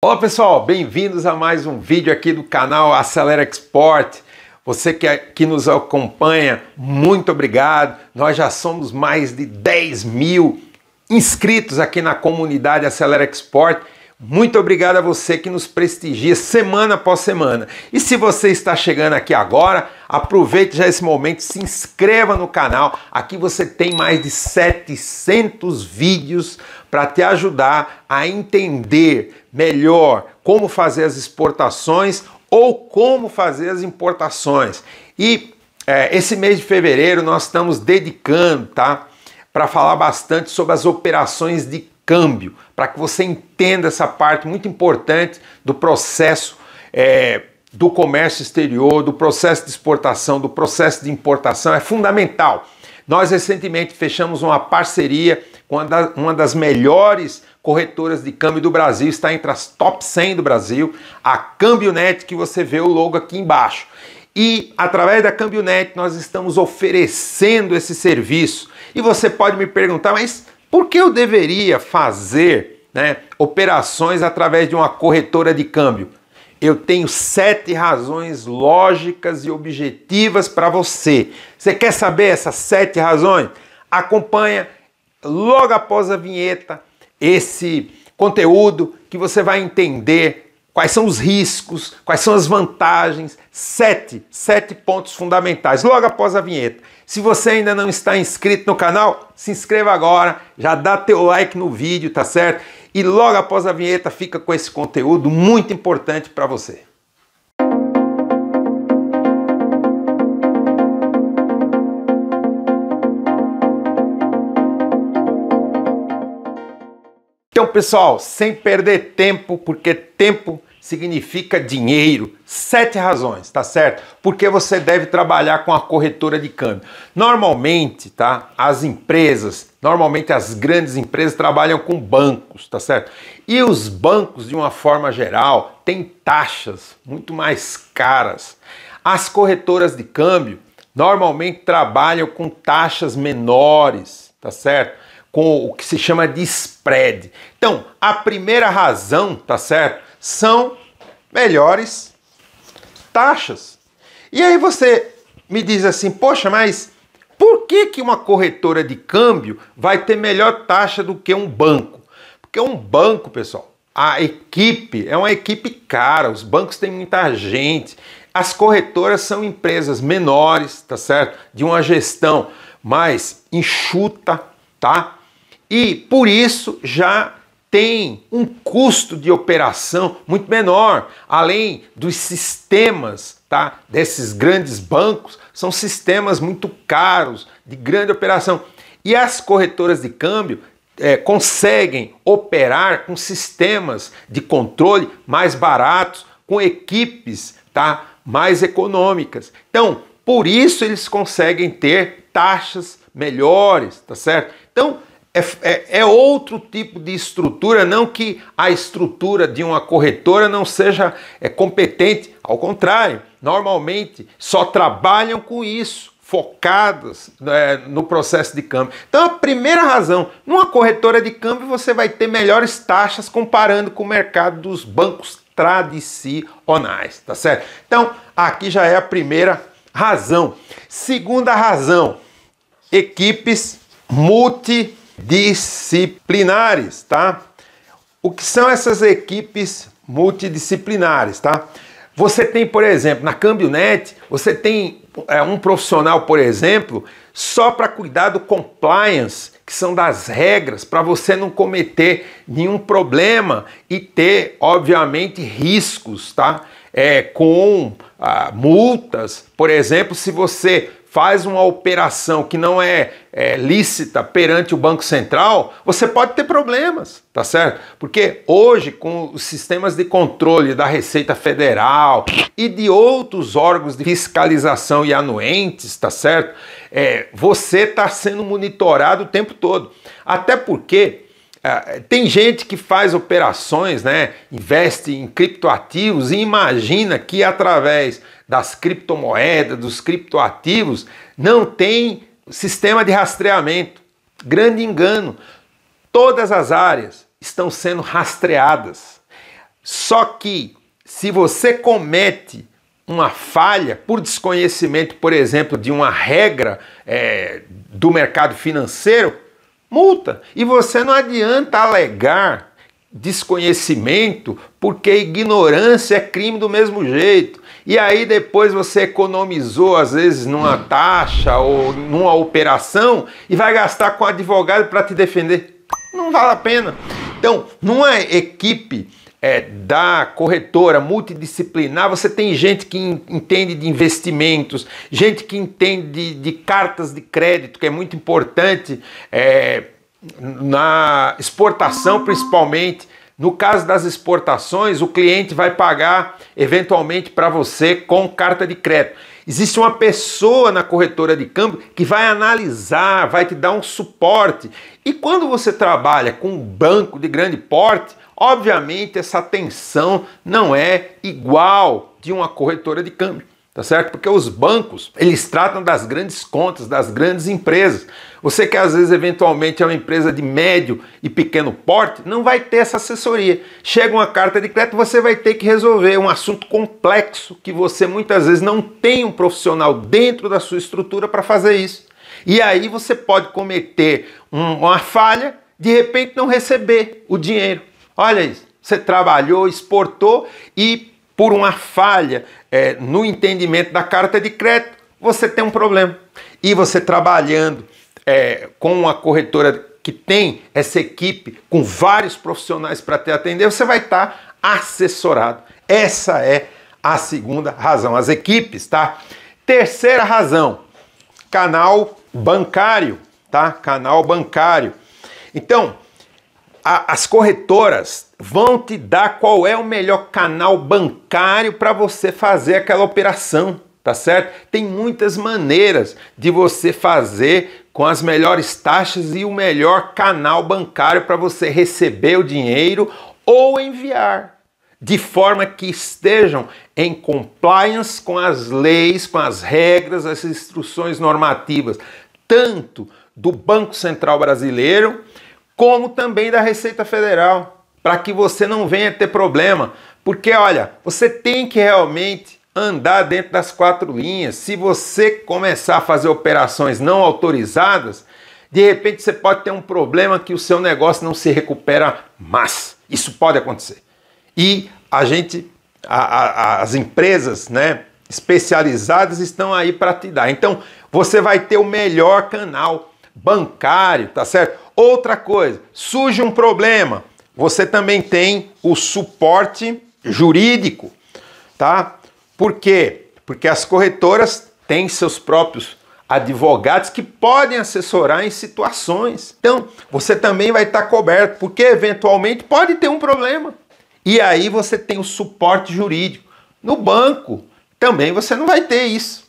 Olá pessoal, bem-vindos a mais um vídeo aqui do canal Acelera Export. Você que, é, que nos acompanha, muito obrigado. Nós já somos mais de 10 mil inscritos aqui na comunidade Acelera Export muito obrigado a você que nos prestigia semana após semana. E se você está chegando aqui agora, aproveite já esse momento, se inscreva no canal. Aqui você tem mais de 700 vídeos para te ajudar a entender melhor como fazer as exportações ou como fazer as importações. E é, esse mês de fevereiro nós estamos dedicando, tá? Para falar bastante sobre as operações de câmbio, para que você entenda essa parte muito importante do processo é, do comércio exterior, do processo de exportação, do processo de importação, é fundamental. Nós recentemente fechamos uma parceria com uma das melhores corretoras de câmbio do Brasil, está entre as top 100 do Brasil, a Câmbionet, que você vê o logo aqui embaixo. E através da Câmbionet nós estamos oferecendo esse serviço. E você pode me perguntar, mas por que eu deveria fazer né, operações através de uma corretora de câmbio? Eu tenho sete razões lógicas e objetivas para você. Você quer saber essas sete razões? Acompanha logo após a vinheta esse conteúdo que você vai entender Quais são os riscos? Quais são as vantagens? Sete, sete pontos fundamentais, logo após a vinheta. Se você ainda não está inscrito no canal, se inscreva agora, já dá teu like no vídeo, tá certo? E logo após a vinheta fica com esse conteúdo muito importante para você. Então, pessoal, sem perder tempo, porque tempo significa dinheiro. Sete razões, tá certo? Porque você deve trabalhar com a corretora de câmbio. Normalmente, tá? As empresas, normalmente as grandes empresas trabalham com bancos, tá certo? E os bancos, de uma forma geral, têm taxas muito mais caras. As corretoras de câmbio normalmente trabalham com taxas menores, tá certo? Com o que se chama de spread. Então, a primeira razão, tá certo? são melhores taxas. E aí você me diz assim, poxa, mas por que, que uma corretora de câmbio vai ter melhor taxa do que um banco? Porque um banco, pessoal, a equipe é uma equipe cara, os bancos têm muita gente, as corretoras são empresas menores, tá certo? De uma gestão mais enxuta, tá? E por isso já tem um custo de operação muito menor, além dos sistemas tá, desses grandes bancos, são sistemas muito caros, de grande operação. E as corretoras de câmbio é, conseguem operar com sistemas de controle mais baratos, com equipes tá, mais econômicas. Então, por isso eles conseguem ter taxas melhores, tá certo? Então, é, é, é, outro tipo de estrutura, não que a estrutura de uma corretora não seja é, competente, ao contrário, normalmente só trabalham com isso, focadas é, no processo de câmbio. Então, a primeira razão, numa corretora de câmbio você vai ter melhores taxas comparando com o mercado dos bancos tradicionais, tá certo? Então, aqui já é a primeira razão. Segunda razão, equipes multi disciplinares, tá? O que são essas equipes multidisciplinares, tá? Você tem, por exemplo, na Cambionet, você tem é, um profissional, por exemplo, só para cuidar do compliance, que são das regras, para você não cometer nenhum problema e ter, obviamente, riscos, tá? É, com ah, multas, por exemplo, se você faz uma operação que não é, é, lícita perante o Banco Central, você pode ter problemas, tá certo? Porque hoje, com os sistemas de controle da Receita Federal e de outros órgãos de fiscalização e anuentes, tá certo? É, você está sendo monitorado o tempo todo. Até porque ah, tem gente que faz operações, né, investe em criptoativos e imagina que através das criptomoedas, dos criptoativos, não tem sistema de rastreamento. Grande engano. Todas as áreas estão sendo rastreadas. Só que se você comete uma falha por desconhecimento, por exemplo, de uma regra é, do mercado financeiro, multa. E você não adianta alegar desconhecimento, porque ignorância é crime do mesmo jeito. E aí depois você economizou, às vezes, numa taxa ou numa operação e vai gastar com advogado para te defender. Não vale a pena. Então, numa é equipe é, da corretora multidisciplinar, você tem gente que entende de investimentos, gente que entende de, de cartas de crédito, que é muito importante é, na exportação, ah. principalmente. No caso das exportações, o cliente vai pagar eventualmente para você com carta de crédito. Existe uma pessoa na corretora de câmbio que vai analisar, vai te dar um suporte. E quando você trabalha com um banco de grande porte, Obviamente, essa tensão não é igual de uma corretora de câmbio, tá certo? Porque os bancos, eles tratam das grandes contas, das grandes empresas. Você que às vezes eventualmente é uma empresa de médio e pequeno porte, não vai ter essa assessoria. Chega uma carta de crédito, você vai ter que resolver um assunto complexo que você muitas vezes não tem um profissional dentro da sua estrutura para fazer isso. E aí você pode cometer uma falha, de repente não receber o dinheiro. Olha isso, você trabalhou, exportou e por uma falha é, no entendimento da carta de crédito, você tem um problema. E você trabalhando é, com uma corretora que tem essa equipe com vários profissionais para te atender, você vai estar tá assessorado. Essa é a segunda razão, as equipes, tá? Terceira razão, canal bancário, tá? Canal bancário. Então, a, as corretoras vão te dar qual é o melhor canal bancário para você fazer aquela operação, tá certo? Tem muitas maneiras de você fazer com as melhores taxas e o melhor canal bancário para você receber o dinheiro ou enviar, de forma que estejam em compliance com as leis, com as regras, as instruções normativas, tanto do Banco Central Brasileiro como também da Receita Federal, para que você não venha ter problema. Porque olha, você tem que realmente andar dentro das quatro linhas. Se você começar a fazer operações não autorizadas, de repente você pode ter um problema que o seu negócio não se recupera mais. Isso pode acontecer. E a gente, a, a, as empresas, né, especializadas estão aí para te dar. Então, você vai ter o melhor canal bancário, tá certo? Outra coisa, surge um problema, você também tem o suporte jurídico, tá? Por quê? Porque as corretoras têm seus próprios advogados que podem assessorar em situações. Então, você também vai estar coberto, porque eventualmente pode ter um problema. E aí você tem o suporte jurídico. No banco, também você não vai ter isso.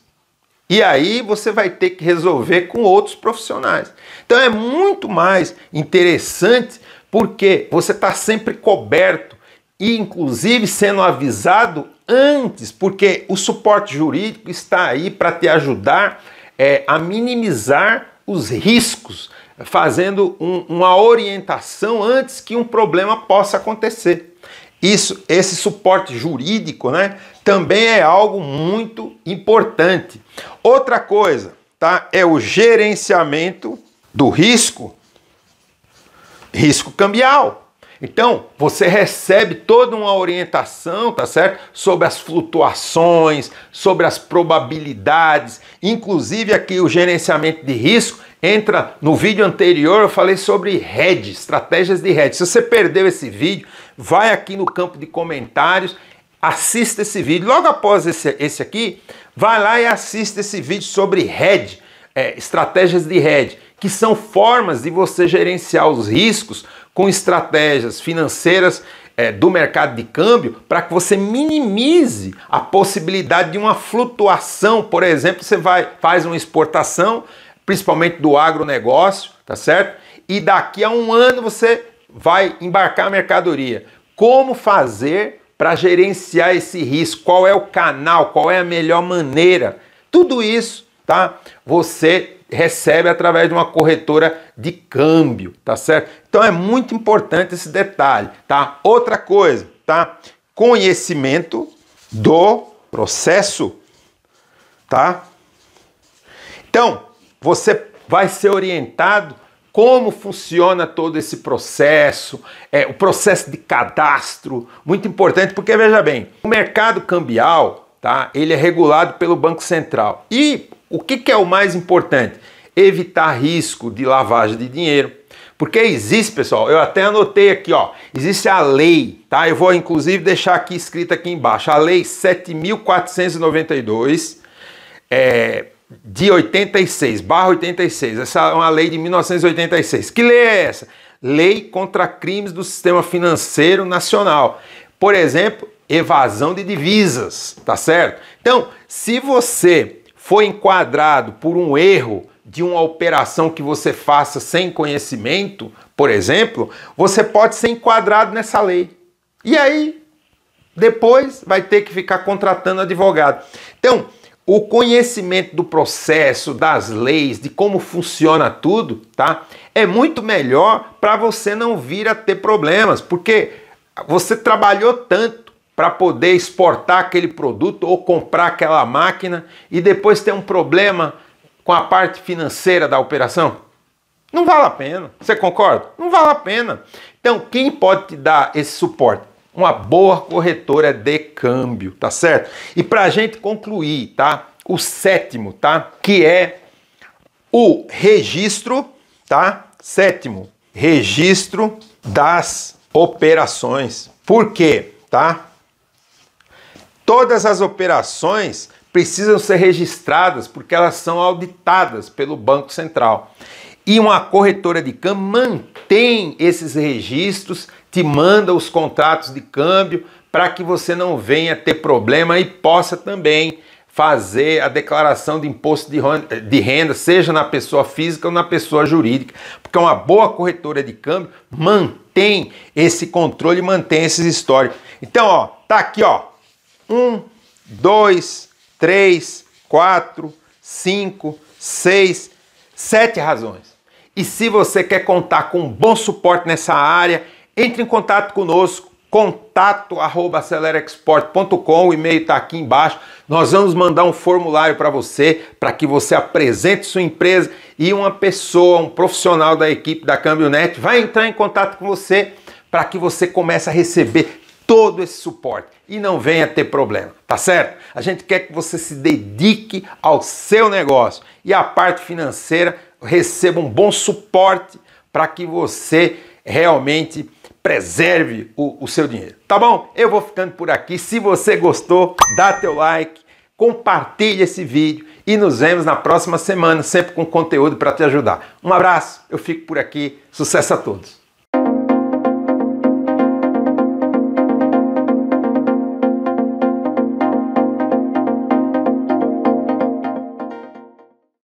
E aí você vai ter que resolver com outros profissionais. Então é muito mais interessante porque você está sempre coberto e, inclusive, sendo avisado antes, porque o suporte jurídico está aí para te ajudar é, a minimizar os riscos, fazendo um, uma orientação antes que um problema possa acontecer. Isso, esse suporte jurídico, né, também é algo muito importante. Outra coisa, tá, é o gerenciamento do risco, risco cambial. Então, você recebe toda uma orientação, tá certo? Sobre as flutuações, sobre as probabilidades, inclusive aqui o gerenciamento de risco. Entra no vídeo anterior, eu falei sobre hedge, estratégias de hedge. Se você perdeu esse vídeo, vai aqui no campo de comentários, assista esse vídeo. Logo após esse, esse aqui, vai lá e assista esse vídeo sobre hedge, é, estratégias de hedge que são formas de você gerenciar os riscos com estratégias financeiras é, do mercado de câmbio para que você minimize a possibilidade de uma flutuação. Por exemplo, você vai, faz uma exportação, principalmente do agronegócio, tá certo? E daqui a um ano você vai embarcar a mercadoria. Como fazer para gerenciar esse risco? Qual é o canal? Qual é a melhor maneira? Tudo isso, tá? Você recebe através de uma corretora de câmbio, tá certo? Então é muito importante esse detalhe, tá? Outra coisa, tá? Conhecimento do processo, tá? Então, você vai ser orientado como funciona todo esse processo, é, o processo de cadastro, muito importante, porque veja bem, o mercado cambial, tá? Ele é regulado pelo Banco Central. E o que, que é o mais importante? Evitar risco de lavagem de dinheiro. Porque existe, pessoal, eu até anotei aqui, ó, existe a lei, tá? Eu vou inclusive deixar aqui escrita aqui embaixo, a lei 7492 é, de 86, barra 86. Essa é uma lei de 1986. Que lei é essa? Lei contra crimes do sistema financeiro nacional. Por exemplo, evasão de divisas, tá certo? Então, se você foi enquadrado por um erro de uma operação que você faça sem conhecimento, por exemplo, você pode ser enquadrado nessa lei. E aí, depois vai ter que ficar contratando advogado. Então, o conhecimento do processo, das leis, de como funciona tudo, tá? É muito melhor para você não vir a ter problemas, porque você trabalhou tanto para poder exportar aquele produto ou comprar aquela máquina e depois ter um problema com a parte financeira da operação? Não vale a pena. Você concorda? Não vale a pena. Então, quem pode te dar esse suporte? Uma boa corretora de câmbio, tá certo? E para a gente concluir, tá? O sétimo, tá? Que é o registro, tá? Sétimo, registro das operações. Por quê? Tá? Todas as operações precisam ser registradas porque elas são auditadas pelo Banco Central. E uma corretora de câmbio mantém esses registros, te manda os contratos de câmbio para que você não venha ter problema e possa também fazer a declaração de imposto de renda, seja na pessoa física ou na pessoa jurídica, porque uma boa corretora de câmbio mantém esse controle, mantém esses históricos. Então, ó, tá aqui, ó, um, dois, três, quatro, cinco, seis, sete razões. E se você quer contar com um bom suporte nessa área, entre em contato conosco, contato arroba acelerexport.com, o e-mail está aqui embaixo. Nós vamos mandar um formulário para você, para que você apresente sua empresa e uma pessoa, um profissional da equipe da Caminhonete vai entrar em contato com você para que você comece a receber todo esse suporte e não venha ter problema, tá certo? A gente quer que você se dedique ao seu negócio e a parte financeira receba um bom suporte para que você realmente preserve o, o, seu dinheiro. Tá bom? Eu vou ficando por aqui. Se você gostou, dá teu like, compartilha esse vídeo e nos vemos na próxima semana, sempre com conteúdo para te ajudar. Um abraço, eu fico por aqui. Sucesso a todos!